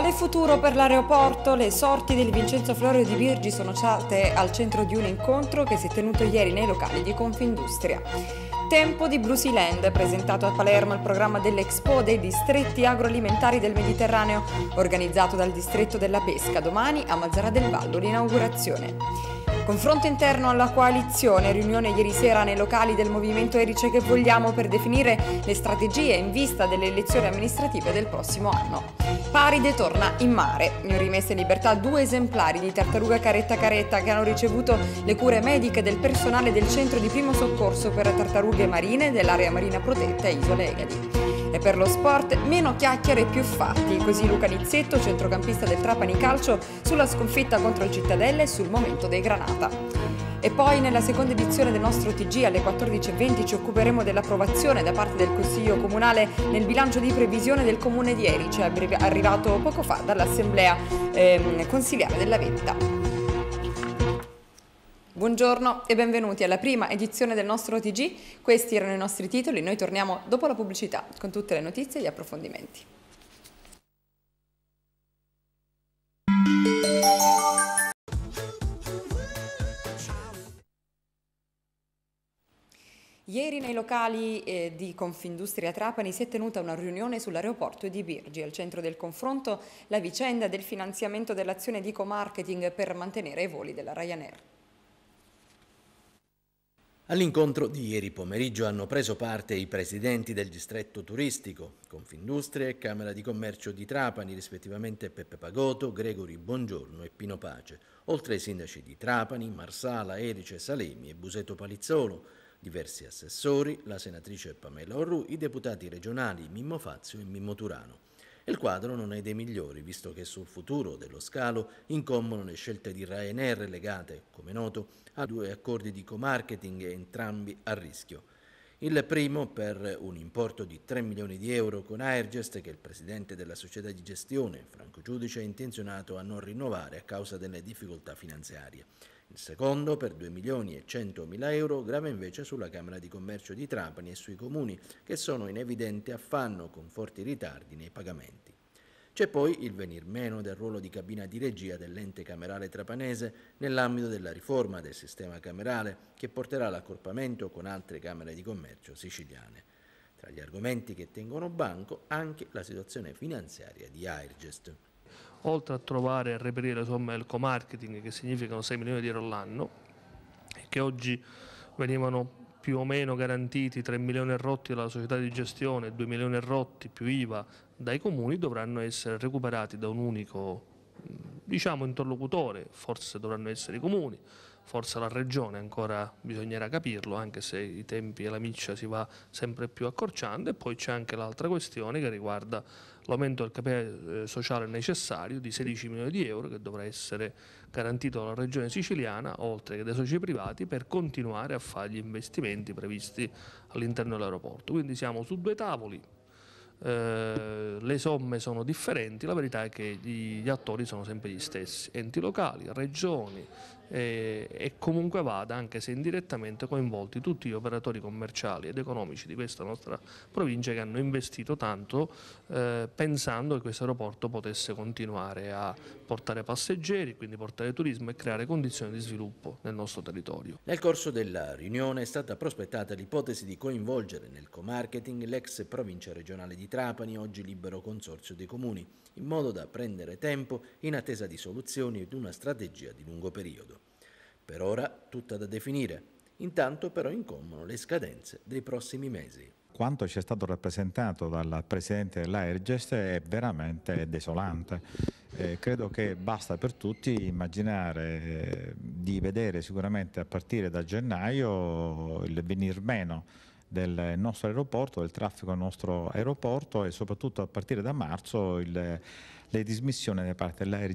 Quale futuro per l'aeroporto? Le sorti del Vincenzo Florio di Virgi sono state al centro di un incontro che si è tenuto ieri nei locali di Confindustria. Tempo di Brusiland, presentato a Palermo il programma dell'Expo dei distretti agroalimentari del Mediterraneo, organizzato dal distretto della pesca, domani a Mazzara del Vallo l'inaugurazione. Confronto interno alla coalizione, riunione ieri sera nei locali del movimento Erice che vogliamo per definire le strategie in vista delle elezioni amministrative del prossimo anno. Paride torna in mare. Rimesse in libertà due esemplari di tartaruga caretta caretta che hanno ricevuto le cure mediche del personale del centro di primo soccorso per tartarughe marine dell'area marina protetta Isole Egadi settimane per lo sport, meno chiacchiere e più fatti. Così Luca Nizzetto, centrocampista del Trapani Calcio, sulla sconfitta contro il Cittadella e sul momento dei Granata. E poi nella seconda edizione del nostro TG alle 14.20 ci occuperemo dell'approvazione da parte del Consiglio Comunale nel bilancio di previsione del Comune di Erice, cioè arrivato poco fa dall'Assemblea ehm, Consiliare della Vetta. Buongiorno e benvenuti alla prima edizione del nostro OTG. Questi erano i nostri titoli, noi torniamo dopo la pubblicità con tutte le notizie e gli approfondimenti. Ieri nei locali eh, di Confindustria Trapani si è tenuta una riunione sull'aeroporto di Birgi. Al centro del confronto la vicenda del finanziamento dell'azione di co-marketing per mantenere i voli della Ryanair. All'incontro di ieri pomeriggio hanno preso parte i presidenti del distretto turistico, Confindustria e Camera di Commercio di Trapani, rispettivamente Peppe Pagoto, Gregori Buongiorno e Pino Pace, oltre ai sindaci di Trapani, Marsala, Erice, Salemi e Buseto Palizzolo, diversi assessori, la senatrice Pamela Orru, i deputati regionali Mimmo Fazio e Mimmo Turano. E il quadro non è dei migliori, visto che sul futuro dello scalo incombono le scelte di Ryanair legate, come noto, a due accordi di co-marketing entrambi a rischio. Il primo per un importo di 3 milioni di euro con Airgest che il presidente della società di gestione, Franco Giudice, è intenzionato a non rinnovare a causa delle difficoltà finanziarie. Il secondo, per 2 milioni e 100 mila euro, grava invece sulla Camera di Commercio di Trapani e sui comuni, che sono in evidente affanno con forti ritardi nei pagamenti. C'è poi il venir meno del ruolo di cabina di regia dell'ente camerale trapanese nell'ambito della riforma del sistema camerale che porterà all'accorpamento con altre camere di commercio siciliane. Tra gli argomenti che tengono banco anche la situazione finanziaria di Airgest oltre a trovare e reperire le somme del co-marketing che significano 6 milioni di euro all'anno, che oggi venivano più o meno garantiti 3 milioni e rotti dalla società di gestione, e 2 milioni e rotti più IVA dai comuni, dovranno essere recuperati da un unico diciamo, interlocutore, forse dovranno essere i comuni, forse la regione, ancora bisognerà capirlo, anche se i tempi e la miccia si va sempre più accorciando e poi c'è anche l'altra questione che riguarda l'aumento del capitale eh, sociale necessario di 16 milioni di euro che dovrà essere garantito dalla Regione siciliana, oltre che dai soci privati, per continuare a fare gli investimenti previsti all'interno dell'aeroporto. Quindi siamo su due tavoli, eh, le somme sono differenti, la verità è che gli, gli attori sono sempre gli stessi, enti locali, regioni, eh, e comunque vada, anche se indirettamente, coinvolti tutti gli operatori commerciali ed economici di questa nostra provincia che hanno investito tanto eh, pensando che questo aeroporto potesse continuare a portare passeggeri, quindi portare turismo e creare condizioni di sviluppo nel nostro territorio. Nel corso della riunione è stata prospettata l'ipotesi di coinvolgere nel co-marketing l'ex provincia regionale di Trapani, oggi libero consorzio dei comuni, in modo da prendere tempo in attesa di soluzioni ed una strategia di lungo periodo. Per ora tutta da definire. Intanto però incombono le scadenze dei prossimi mesi quanto ci è stato rappresentato dal presidente dell'Airgest è veramente desolante. Eh, credo che basta per tutti immaginare eh, di vedere sicuramente a partire da gennaio il venir meno del nostro aeroporto, del traffico al nostro aeroporto e soprattutto a partire da marzo il le dismissioni da parte della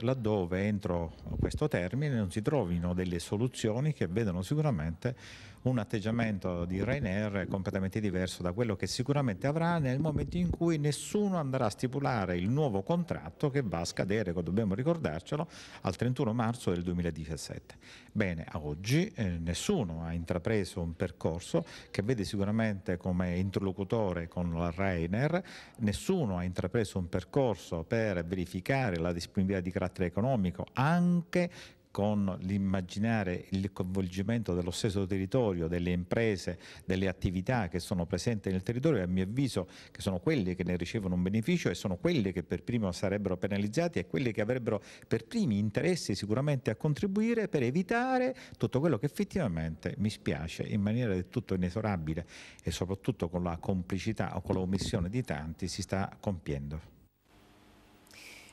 laddove entro questo termine non si trovino delle soluzioni che vedano sicuramente un atteggiamento di Ryanair completamente diverso da quello che sicuramente avrà nel momento in cui nessuno andrà a stipulare il nuovo contratto che va a scadere, dobbiamo ricordarcelo, al 31 marzo del 2017. Bene, a oggi eh, nessuno ha intrapreso un percorso che vede sicuramente come interlocutore con la Rainer, nessuno ha intrapreso un percorso per verificare la disponibilità di carattere economico anche con l'immaginare il coinvolgimento dello stesso territorio, delle imprese, delle attività che sono presenti nel territorio, a mio avviso che sono quelle che ne ricevono un beneficio e sono quelle che per primo sarebbero penalizzati e quelle che avrebbero per primi interessi sicuramente a contribuire per evitare tutto quello che effettivamente mi spiace in maniera del tutto inesorabile e soprattutto con la complicità o con l'omissione di tanti si sta compiendo.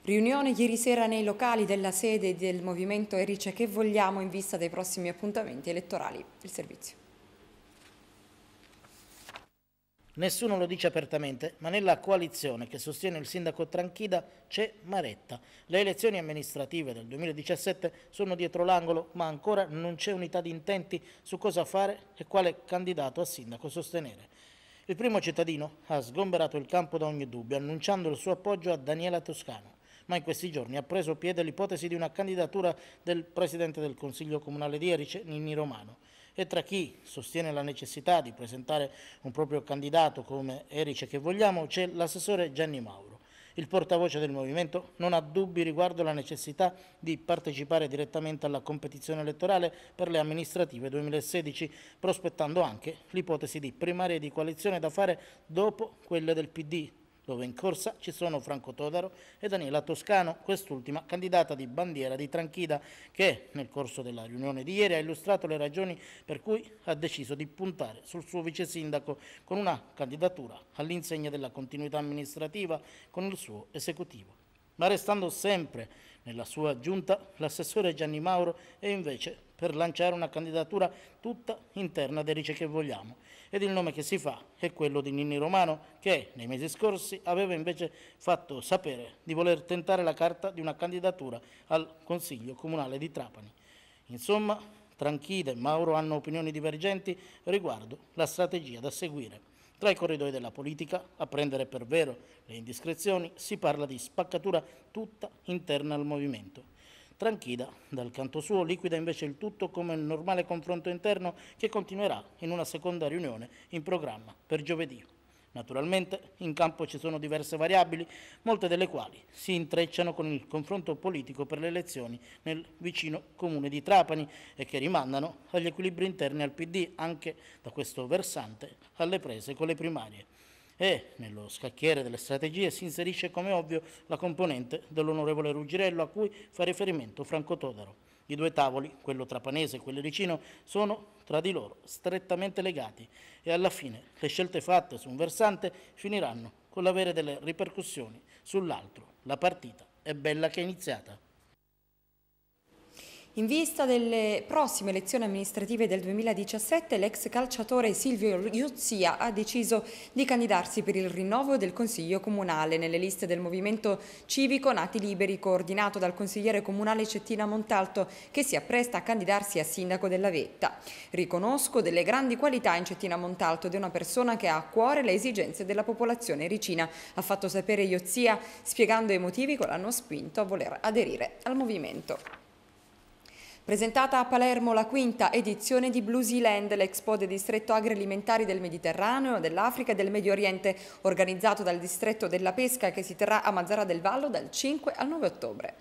Riunione ieri sera nei locali della sede del Movimento Erice che vogliamo in vista dei prossimi appuntamenti elettorali. Il servizio. Nessuno lo dice apertamente, ma nella coalizione che sostiene il sindaco Tranchida c'è Maretta. Le elezioni amministrative del 2017 sono dietro l'angolo, ma ancora non c'è unità di intenti su cosa fare e quale candidato a sindaco sostenere. Il primo cittadino ha sgomberato il campo da ogni dubbio, annunciando il suo appoggio a Daniela Toscano ma in questi giorni ha preso piede l'ipotesi di una candidatura del Presidente del Consiglio Comunale di Erice, Nini Romano e tra chi sostiene la necessità di presentare un proprio candidato come Erice che vogliamo c'è l'assessore Gianni Mauro. Il portavoce del movimento non ha dubbi riguardo alla necessità di partecipare direttamente alla competizione elettorale per le amministrative 2016, prospettando anche l'ipotesi di primarie di coalizione da fare dopo quelle del PD dove in corsa ci sono Franco Todaro e Daniela Toscano, quest'ultima candidata di bandiera di Tranchida, che nel corso della riunione di ieri ha illustrato le ragioni per cui ha deciso di puntare sul suo vice sindaco con una candidatura all'insegna della continuità amministrativa con il suo esecutivo. Ma restando sempre nella sua giunta l'assessore Gianni Mauro è invece per lanciare una candidatura tutta interna dei Rice che vogliamo. Ed il nome che si fa è quello di Ninni Romano che nei mesi scorsi aveva invece fatto sapere di voler tentare la carta di una candidatura al Consiglio Comunale di Trapani. Insomma, Tranchide e Mauro hanno opinioni divergenti riguardo la strategia da seguire. Tra i corridoi della politica, a prendere per vero le indiscrezioni, si parla di spaccatura tutta interna al movimento. Tranchida, dal canto suo, liquida invece il tutto come il normale confronto interno che continuerà in una seconda riunione in programma per giovedì. Naturalmente in campo ci sono diverse variabili, molte delle quali si intrecciano con il confronto politico per le elezioni nel vicino comune di Trapani e che rimandano agli equilibri interni al PD anche da questo versante alle prese con le primarie. E nello scacchiere delle strategie si inserisce come ovvio la componente dell'onorevole Ruggirello a cui fa riferimento Franco Todaro. I due tavoli, quello trapanese e quello ricino, sono tra di loro strettamente legati e alla fine le scelte fatte su un versante finiranno con l'avere delle ripercussioni sull'altro. La partita è bella che è iniziata. In vista delle prossime elezioni amministrative del 2017, l'ex calciatore Silvio Iuzzia ha deciso di candidarsi per il rinnovo del Consiglio Comunale nelle liste del Movimento Civico Nati Liberi, coordinato dal consigliere comunale Cettina Montalto, che si appresta a candidarsi a sindaco della Vetta. Riconosco delle grandi qualità in Cettina Montalto ed è una persona che ha a cuore le esigenze della popolazione ricina, ha fatto sapere Iuzzia, spiegando i motivi che l'hanno spinto a voler aderire al movimento. Presentata a Palermo la quinta edizione di Blue Zealand, l'Expo del Distretto Agroalimentari del Mediterraneo, dell'Africa e del Medio Oriente, organizzato dal Distretto della Pesca che si terrà a Mazzara del Vallo dal 5 al 9 ottobre.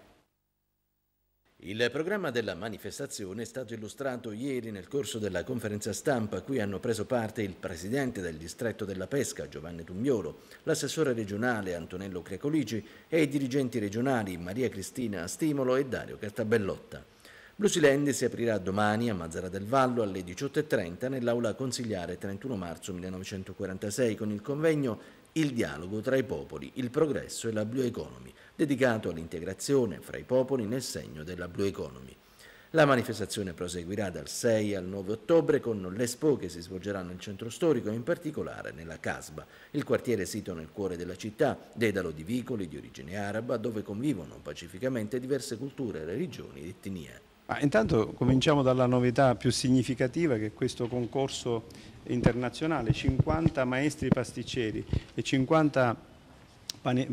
Il programma della manifestazione è stato illustrato ieri nel corso della conferenza stampa a cui hanno preso parte il presidente del distretto della pesca Giovanni Tumbiolo, l'assessore regionale Antonello Crecolici e i dirigenti regionali Maria Cristina Stimolo e Dario Cartabellotta. Blusiland si aprirà domani a Mazzara del Vallo alle 18.30 nell'aula consigliare 31 marzo 1946 con il convegno Il dialogo tra i popoli, il progresso e la Blue Economy, dedicato all'integrazione fra i popoli nel segno della Blue Economy. La manifestazione proseguirà dal 6 al 9 ottobre con l'Expo che si svolgerà nel centro storico e in particolare nella Casba, il quartiere sito nel cuore della città, dedalo di vicoli di origine araba dove convivono pacificamente diverse culture, religioni ed etnie. Ma intanto cominciamo dalla novità più significativa che è questo concorso internazionale, 50 maestri pasticceri e 50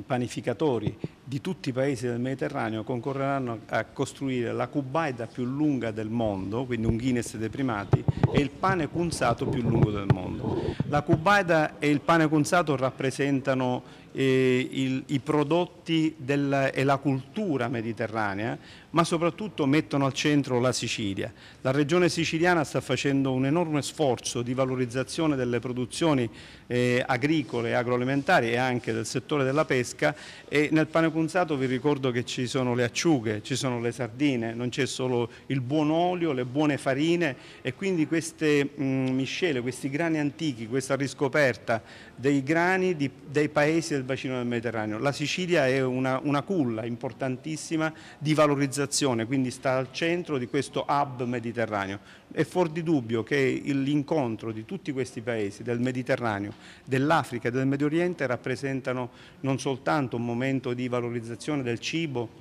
panificatori di tutti i paesi del Mediterraneo concorreranno a costruire la cubaida più lunga del mondo, quindi un Guinness dei primati, e il pane cunzato più lungo del mondo. La cubaida e il pane cunzato rappresentano eh, il, i prodotti del, e la cultura mediterranea, ma soprattutto mettono al centro la Sicilia. La regione siciliana sta facendo un enorme sforzo di valorizzazione delle produzioni eh, agricole, agroalimentari e anche del settore della pesca e nel pane cunzato Gunzato vi ricordo che ci sono le acciughe, ci sono le sardine, non c'è solo il buon olio, le buone farine e quindi queste mh, mm, miscele, questi grani antichi, questa riscoperta dei grani di, dei paesi del bacino del Mediterraneo. La Sicilia è una, una culla importantissima di valorizzazione, quindi sta al centro di questo hub mediterraneo. È fuori di dubbio che l'incontro di tutti questi paesi del Mediterraneo, dell'Africa e del Medio Oriente rappresentano non soltanto un momento di valorizzazione, valorizzazione del cibo,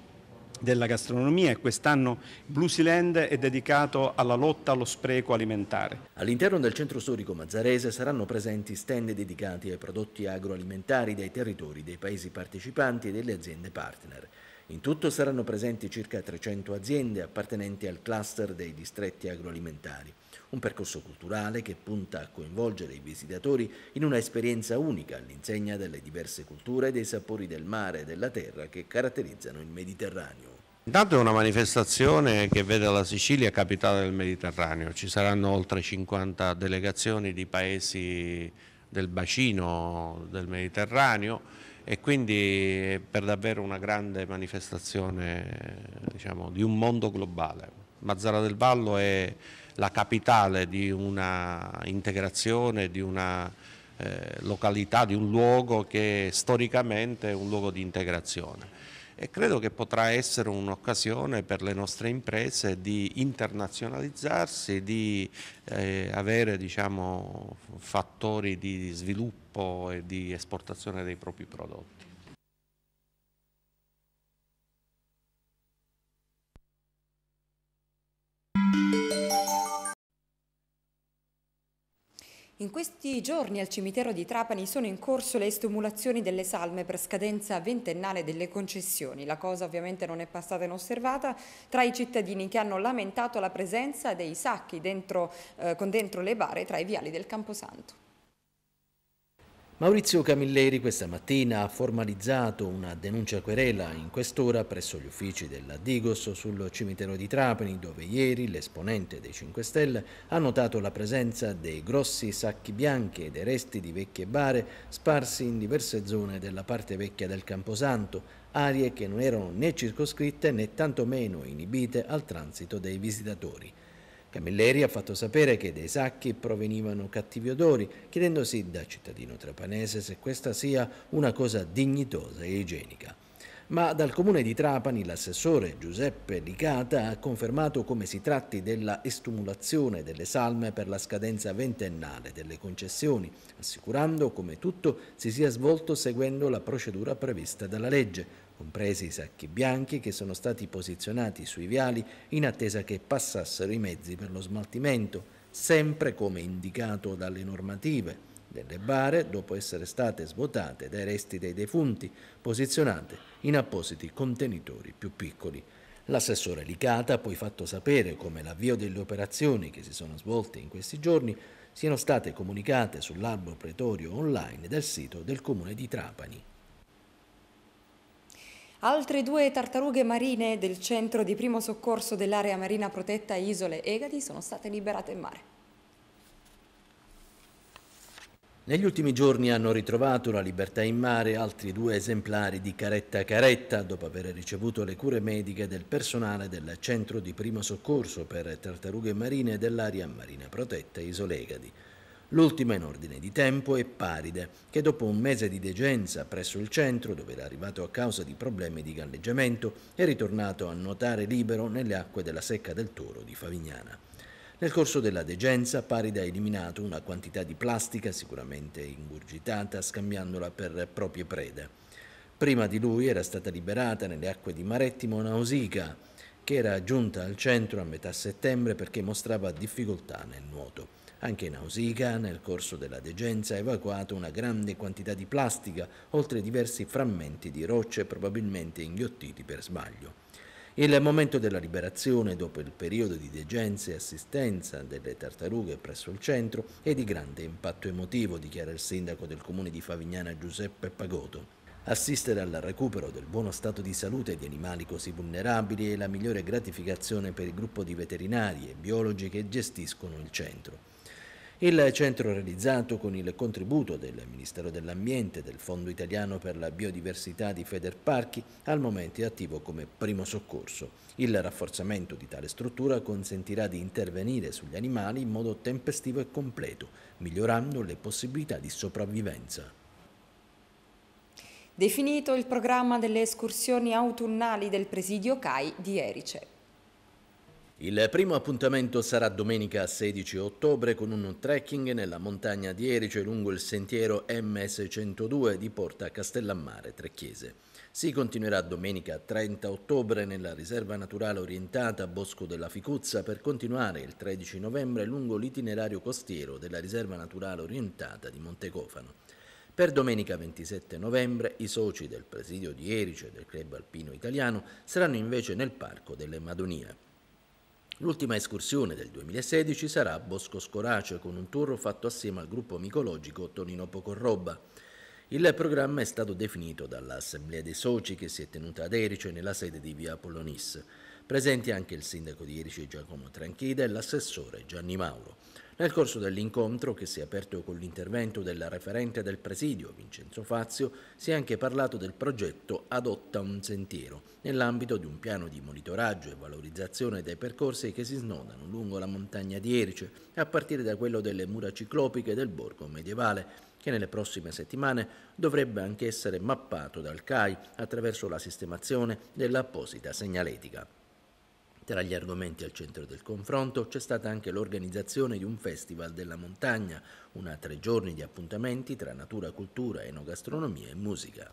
della gastronomia e quest'anno Blusiland è dedicato alla lotta allo spreco alimentare. All'interno del centro storico mazzarese saranno presenti stand dedicati ai prodotti agroalimentari dei territori dei paesi partecipanti e delle aziende partner. In tutto saranno presenti circa 300 aziende appartenenti al cluster dei distretti agroalimentari. Un percorso culturale che punta a coinvolgere i visitatori in una esperienza unica all'insegna delle diverse culture e dei sapori del mare e della terra che caratterizzano il Mediterraneo. Intanto è una manifestazione che vede la Sicilia capitale del Mediterraneo, ci saranno oltre 50 delegazioni di paesi del bacino del Mediterraneo e quindi è per davvero una grande manifestazione diciamo, di un mondo globale. Mazzara del Vallo è la capitale di una integrazione, di una eh, località, di un luogo che storicamente è un luogo di integrazione e credo che potrà essere un'occasione per le nostre imprese di internazionalizzarsi, di eh, avere diciamo, fattori di sviluppo e di esportazione dei propri prodotti. In questi giorni al cimitero di Trapani sono in corso le stimulazioni delle salme per scadenza ventennale delle concessioni. La cosa ovviamente non è passata inosservata tra i cittadini che hanno lamentato la presenza dei sacchi dentro, eh, con dentro le bare tra i viali del Camposanto. Maurizio Camilleri questa mattina ha formalizzato una denuncia querela in quest'ora presso gli uffici della Digos sul cimitero di Trapani, dove ieri l'esponente dei 5 Stelle ha notato la presenza dei grossi sacchi bianchi e dei resti di vecchie bare sparsi in diverse zone della parte vecchia del Camposanto, arie che non erano né circoscritte né tantomeno inibite al transito dei visitatori. Camilleri ha fatto sapere che dai sacchi provenivano cattivi odori, chiedendosi da cittadino trapanese se questa sia una cosa dignitosa e igienica. Ma dal comune di Trapani l'assessore Giuseppe Licata ha confermato come si tratti della estumulazione delle salme per la scadenza ventennale delle concessioni, assicurando come tutto si sia svolto seguendo la procedura prevista dalla legge, compresi i sacchi bianchi che sono stati posizionati sui viali in attesa che passassero i mezzi per lo smaltimento, sempre come indicato dalle normative, delle bare dopo essere state svuotate dai resti dei defunti, posizionate in appositi contenitori più piccoli. L'assessore Licata ha poi fatto sapere come l'avvio delle operazioni che si sono svolte in questi giorni siano state comunicate sull'albo pretorio online del sito del comune di Trapani. Altre due tartarughe marine del centro di primo soccorso dell'area marina protetta Isole Egadi sono state liberate in mare. Negli ultimi giorni hanno ritrovato la libertà in mare altri due esemplari di caretta caretta dopo aver ricevuto le cure mediche del personale del centro di primo soccorso per tartarughe marine dell'area marina protetta Isolegadi. L'ultima in ordine di tempo è Paride, che dopo un mese di degenza presso il centro, dove era arrivato a causa di problemi di galleggiamento, è ritornato a nuotare libero nelle acque della secca del Toro di Favignana. Nel corso della degenza Paride ha eliminato una quantità di plastica sicuramente ingurgitata scambiandola per proprie prede. Prima di lui era stata liberata nelle acque di Marettimo Nausica, che era giunta al centro a metà settembre perché mostrava difficoltà nel nuoto. Anche in Ausica, nel corso della degenza, ha evacuato una grande quantità di plastica, oltre diversi frammenti di rocce probabilmente inghiottiti per sbaglio. Il momento della liberazione dopo il periodo di degenza e assistenza delle tartarughe presso il centro è di grande impatto emotivo, dichiara il sindaco del comune di Favignana Giuseppe Pagoto. Assistere al recupero del buono stato di salute di animali così vulnerabili è la migliore gratificazione per il gruppo di veterinari e biologi che gestiscono il centro. Il centro realizzato con il contributo del Ministero dell'Ambiente e del Fondo Italiano per la Biodiversità di Federparchi al momento è attivo come primo soccorso. Il rafforzamento di tale struttura consentirà di intervenire sugli animali in modo tempestivo e completo, migliorando le possibilità di sopravvivenza. Definito il programma delle escursioni autunnali del presidio CAI di Erice. Il primo appuntamento sarà domenica 16 ottobre con un trekking nella montagna di Erice lungo il sentiero MS102 di Porta Castellammare Trecchiese. Si continuerà domenica 30 ottobre nella riserva naturale orientata Bosco della Ficuzza per continuare il 13 novembre lungo l'itinerario costiero della riserva naturale orientata di Montecofano. Per domenica 27 novembre i soci del presidio di Erice del Club Alpino Italiano saranno invece nel Parco delle Madonie. L'ultima escursione del 2016 sarà a Bosco Scorace con un tour fatto assieme al gruppo micologico Tonino Pocorroba. Il programma è stato definito dall'Assemblea dei Soci che si è tenuta ad Erice nella sede di via Polonis. Presenti anche il sindaco di Erice Giacomo Tranchida e l'assessore Gianni Mauro. Nel corso dell'incontro, che si è aperto con l'intervento del referente del presidio, Vincenzo Fazio, si è anche parlato del progetto Adotta un sentiero, nell'ambito di un piano di monitoraggio e valorizzazione dei percorsi che si snodano lungo la montagna di Erice, a partire da quello delle mura ciclopiche del borgo medievale, che nelle prossime settimane dovrebbe anche essere mappato dal CAI attraverso la sistemazione dell'apposita segnaletica. Tra gli argomenti al centro del confronto c'è stata anche l'organizzazione di un festival della montagna, una tre giorni di appuntamenti tra natura, cultura, enogastronomia e musica.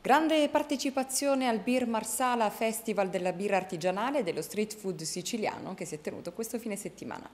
Grande partecipazione al Bir Marsala Festival della birra artigianale e dello street food siciliano che si è tenuto questo fine settimana.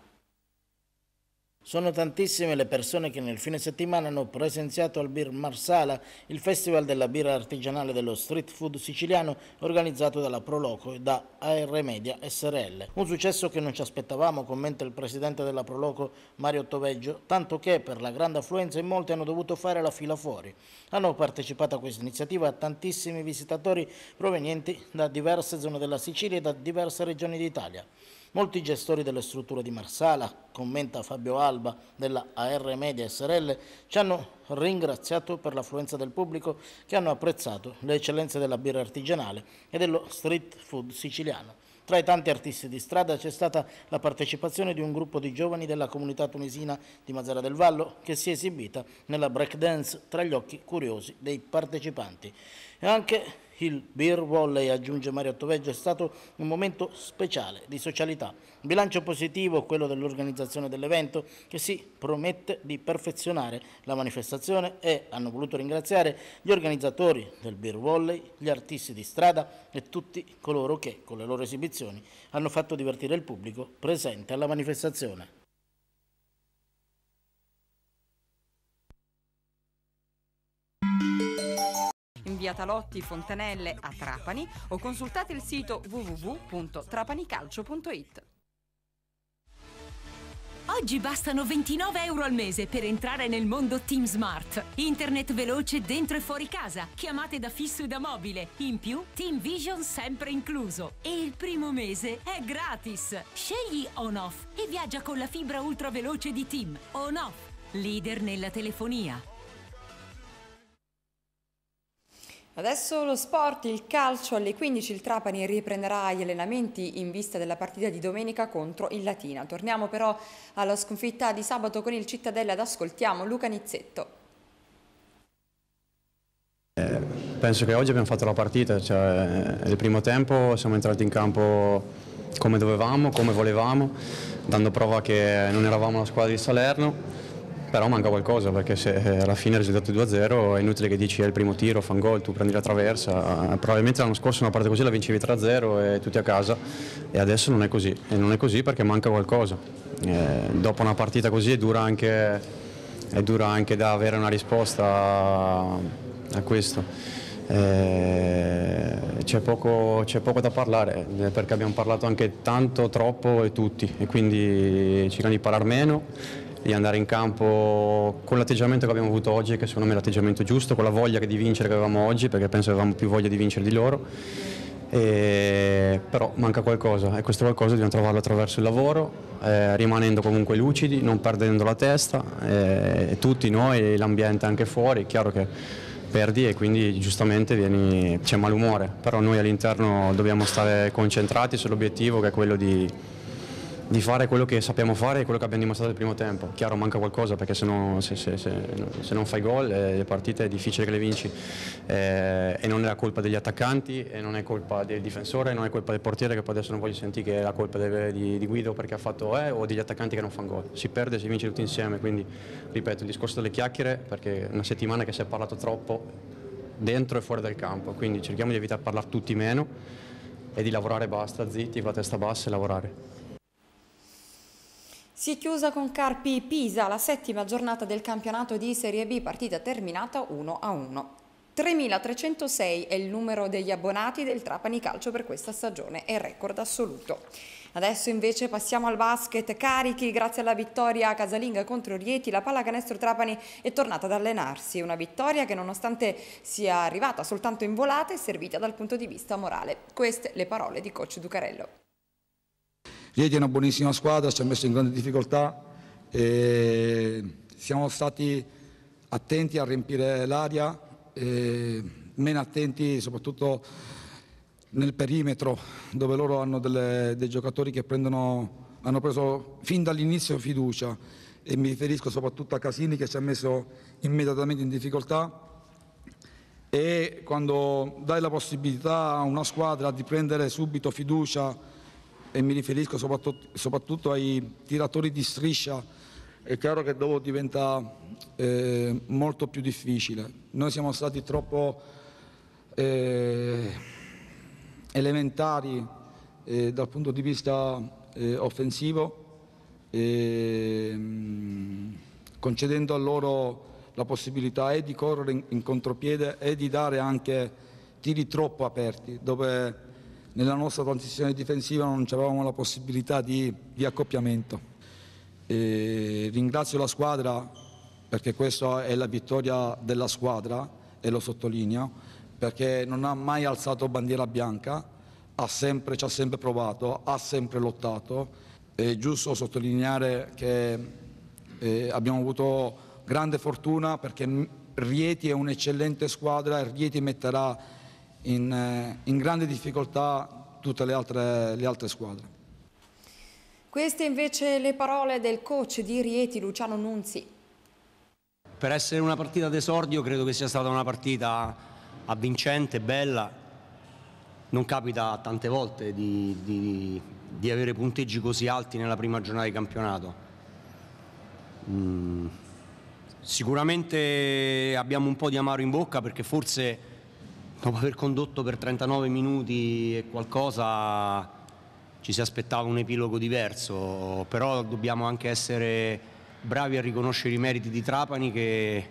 Sono tantissime le persone che nel fine settimana hanno presenziato al Bir Marsala, il festival della birra artigianale dello street food siciliano organizzato dalla Proloco e da AR Media SRL. Un successo che non ci aspettavamo, commenta il presidente della Proloco Mario Toveggio, tanto che per la grande affluenza in molti hanno dovuto fare la fila fuori. Hanno partecipato a questa iniziativa tantissimi visitatori provenienti da diverse zone della Sicilia e da diverse regioni d'Italia molti gestori delle strutture di Marsala, commenta Fabio Alba della AR Media SRL, ci hanno ringraziato per l'affluenza del pubblico che hanno apprezzato le eccellenze della birra artigianale e dello street food siciliano. Tra i tanti artisti di strada c'è stata la partecipazione di un gruppo di giovani della comunità tunisina di Mazzara del Vallo che si è esibita nella breakdance tra gli occhi curiosi dei partecipanti. E anche il beer volley, aggiunge Mario Toveggio, è stato un momento speciale di socialità. Bilancio positivo quello dell'organizzazione dell'evento che si promette di perfezionare la manifestazione e hanno voluto ringraziare gli organizzatori del beer volley, gli artisti di strada e tutti coloro che con le loro esibizioni hanno fatto divertire il pubblico presente alla manifestazione. via Talotti Fontanelle a Trapani o consultate il sito www.trapanicalcio.it. Oggi bastano 29 euro al mese per entrare nel mondo Team Smart. Internet veloce dentro e fuori casa, chiamate da fisso e da mobile. In più, Team Vision sempre incluso. E il primo mese è gratis. Scegli On-Off e viaggia con la fibra ultraveloce di Team. On-Off, leader nella telefonia. Adesso lo sport, il calcio, alle 15 il Trapani riprenderà gli allenamenti in vista della partita di domenica contro il Latina. Torniamo però alla sconfitta di sabato con il Cittadella ed ascoltiamo Luca Nizzetto. Eh, penso che oggi abbiamo fatto la partita, cioè, è eh, primo tempo, siamo entrati in campo come dovevamo, come volevamo, dando prova che non eravamo la squadra di Salerno però manca qualcosa perché se eh, alla fine il risultato è 2-0 è inutile che dici è il primo tiro, fan gol, tu prendi la traversa, eh, probabilmente l'anno scorso una parte così la vincevi 3-0 e tutti a casa e adesso non è così e non è così perché manca qualcosa. E eh, dopo una partita così è dura anche, è dura anche da avere una risposta a questo. c'è, poco, poco, da parlare perché abbiamo parlato anche tanto, troppo e tutti e quindi cerchiamo di parlare meno di andare in campo con l'atteggiamento che abbiamo avuto oggi, che secondo me è l'atteggiamento giusto, con la voglia di vincere che avevamo oggi, perché penso che avevamo più voglia di vincere di loro. E, però manca qualcosa e questo qualcosa dobbiamo trovarlo attraverso il lavoro, eh, rimanendo comunque lucidi, non perdendo la testa, eh, tutti noi, l'ambiente anche fuori, è chiaro che perdi e quindi giustamente c'è malumore, però noi all'interno dobbiamo stare concentrati sull'obiettivo che è quello di di fare quello che sappiamo fare e quello che abbiamo dimostrato nel primo tempo. Chiaro manca qualcosa perché se, no, se, se, se non fai gol eh, le partite è difficile che le vinci eh, e non è la colpa degli attaccanti e non è colpa del difensore, non è colpa del portiere che poi adesso non voglio sentire che è la colpa di, di, di Guido perché ha fatto eh, o degli attaccanti che non fanno gol. Si perde e si vince tutti insieme, quindi ripeto il discorso delle chiacchiere perché una settimana che si è parlato troppo dentro e fuori dal campo, quindi cerchiamo di evitare di parlare tutti meno e di lavorare basta, zitti, con la testa bassa e lavorare. Si è chiusa con Carpi Pisa la settima giornata del campionato di Serie B, partita terminata 1-1. 3.306 è il numero degli abbonati del Trapani Calcio per questa stagione e record assoluto. Adesso invece passiamo al basket carichi, grazie alla vittoria casalinga contro Rieti la pallacanestro Trapani è tornata ad allenarsi, una vittoria che nonostante sia arrivata soltanto in volata è servita dal punto di vista morale. Queste le parole di coach Ducarello. Rieti è una buonissima squadra, ci ha messo in grande difficoltà, E siamo stati attenti a riempire l'aria, meno attenti soprattutto nel perimetro dove loro hanno delle, dei giocatori che prendono, hanno preso fin dall'inizio fiducia e mi riferisco soprattutto a Casini che ci ha messo immediatamente in difficoltà e quando dai la possibilità a una squadra di prendere subito fiducia e mi riferisco soprattutto, soprattutto ai tiratori di striscia, è chiaro che dopo diventa eh, molto più difficile. Noi siamo stati troppo eh, elementari eh, dal punto di vista eh, offensivo, ehm, concedendo a loro la possibilità e di correre in, in contropiede e di dare anche tiri troppo aperti, dove nella nostra transizione difensiva non avevamo la possibilità di, di accoppiamento. E ringrazio la squadra perché questa è la vittoria della squadra e lo sottolineo, perché non ha mai alzato bandiera bianca, ha sempre, ci ha sempre provato, ha sempre lottato. È giusto sottolineare che eh, abbiamo avuto grande fortuna perché Rieti è un'eccellente squadra, e Rieti metterà in, eh, in grande difficoltà tutte le altre, le altre squadre. Queste invece le parole del coach di Rieti, Luciano Nunzi. Per essere una partita d'esordio credo che sia stata una partita avvincente, bella. Non capita tante volte di, di, di avere punteggi così alti nella prima giornata di campionato. Mm. Sicuramente abbiamo un po' di amaro in bocca perché forse Dopo aver condotto per 39 minuti e qualcosa ci si aspettava un epilogo diverso, però dobbiamo anche essere bravi a riconoscere i meriti di Trapani che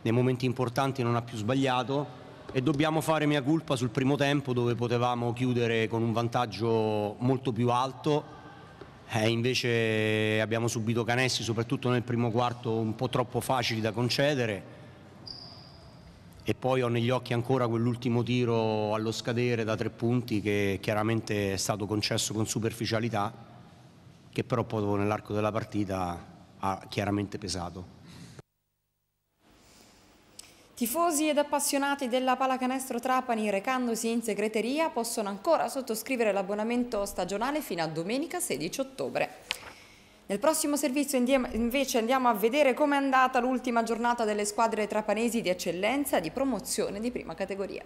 nei momenti importanti non ha più sbagliato e dobbiamo fare mia colpa sul primo tempo dove potevamo chiudere con un vantaggio molto più alto eh, invece abbiamo subito canessi soprattutto nel primo quarto un po' troppo facili da concedere e poi ho negli occhi ancora quell'ultimo tiro allo scadere da tre punti che chiaramente è stato concesso con superficialità, che però poi nell'arco della partita ha chiaramente pesato. Tifosi ed appassionati della pallacanestro Trapani recandosi in segreteria possono ancora sottoscrivere l'abbonamento stagionale fino a domenica 16 ottobre. Nel prossimo servizio invece andiamo a vedere come è andata l'ultima giornata delle squadre trapanesi di eccellenza di promozione di prima categoria.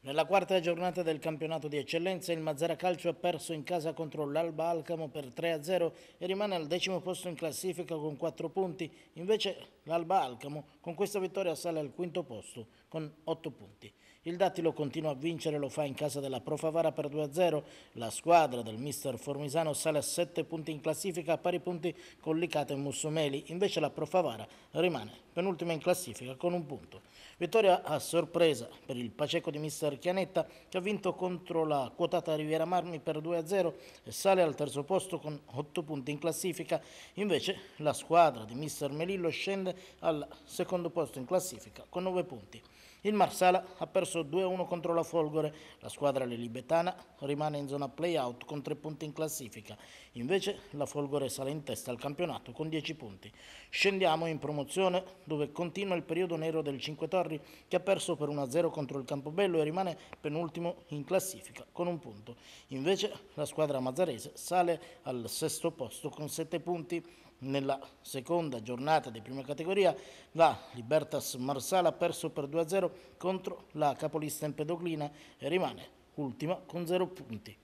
Nella quarta giornata del campionato di eccellenza il Mazzara Calcio ha perso in casa contro l'Alba Alcamo per 3-0 e rimane al decimo posto in classifica con 4 punti, invece L'Alba Alcamo con questa vittoria sale al quinto posto con 8 punti. Il Dattilo continua a vincere, lo fa in casa della Profavara per 2-0. La squadra del mister Formisano sale a 7 punti in classifica, a pari punti con Licata e Mussomeli. Invece la Profavara rimane penultima in classifica con un punto. Vittoria a sorpresa per il Paceco di mister Chianetta che ha vinto contro la quotata Riviera Marmi per 2-0 e sale al terzo posto con 8 punti in classifica. Invece la squadra di mister Melillo scende scende al secondo posto in classifica con 9 punti. Il Marsala ha perso 2-1 contro la Folgore, la squadra lilibetana rimane in zona play-out con 3 punti in classifica, invece la Folgore sale in testa al campionato con 10 punti. Scendiamo in promozione dove continua il periodo nero del Cinque Torri che ha perso per 1-0 contro il Campobello e rimane penultimo in classifica con un punto. Invece la squadra mazzarese sale al sesto posto con 7 punti. Nella seconda giornata di prima categoria la Libertas Marsala ha perso per 2-0 contro la capolista Empedoclina e rimane ultima con 0 punti.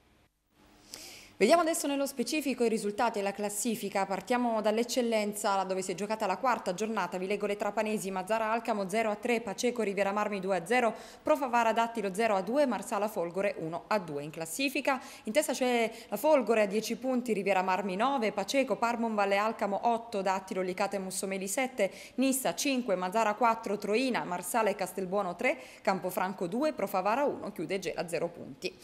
Vediamo adesso nello specifico i risultati e la classifica. Partiamo dall'eccellenza dove si è giocata la quarta giornata. Vi leggo le trapanesi Mazzara Alcamo 0-3, Paceco Riviera Marmi 2-0, Profavara Dattilo 0-2, Marsala Folgore 1-2 in classifica. In testa c'è la Folgore a 10 punti, Riviera Marmi 9, Paceco, Parmon, Valle Alcamo 8, Dattilo, Licata e Mussomeli 7, Nissa 5, Mazzara 4, Troina, Marsala e Castelbuono 3, Campofranco 2, Profavara 1, chiude Gela 0 punti.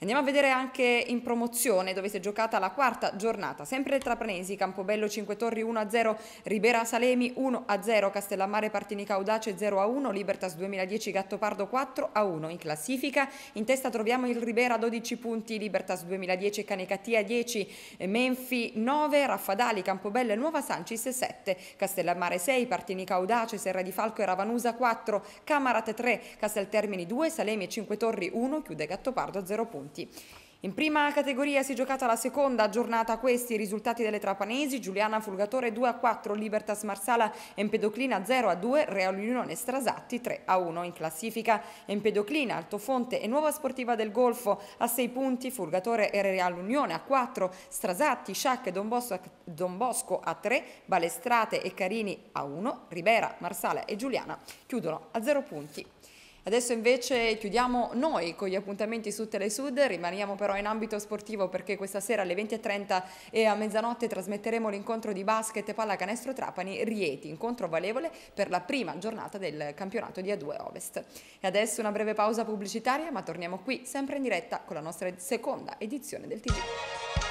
Andiamo a vedere anche in promozione dove si è giocata la quarta giornata, sempre il Traprenesi, Campobello 5 Torri 1-0, Ribera Salemi 1-0, Castellammare Partinica Audace 0-1, Libertas 2010 Gattopardo 4-1 in classifica. In testa troviamo il Ribera 12 punti, Libertas 2010 Canicatia 10, Menfi 9, Raffadali, Campobello e Nuova Sancis 7, Castellammare 6, Partinica Audace, Serra di Falco e Ravanusa 4, Camarat 3, Casteltermini 2, Salemi e 5 Torri 1, chiude Gattopardo 0 punti punti. In prima categoria si è giocata la seconda giornata, questi i risultati delle trapanesi, Giuliana Fulgatore 2 a 4, Libertas Marsala, Empedoclina 0 a 2, Real Unione Strasatti 3 a 1. In classifica Empedoclina, Altofonte e Nuova Sportiva del Golfo a 6 punti, Fulgatore e Real Unione a 4, Strasatti, Sciac e Don Bosco a 3, Balestrate e Carini a 1, Ribera, Marsala e Giuliana chiudono a 0 punti. Adesso invece chiudiamo noi con gli appuntamenti su Telesud, rimaniamo però in ambito sportivo perché questa sera alle 20.30 e a mezzanotte trasmetteremo l'incontro di basket e pallacanestro Trapani Rieti, incontro valevole per la prima giornata del campionato di A2 Ovest. E adesso una breve pausa pubblicitaria ma torniamo qui sempre in diretta con la nostra seconda edizione del TG.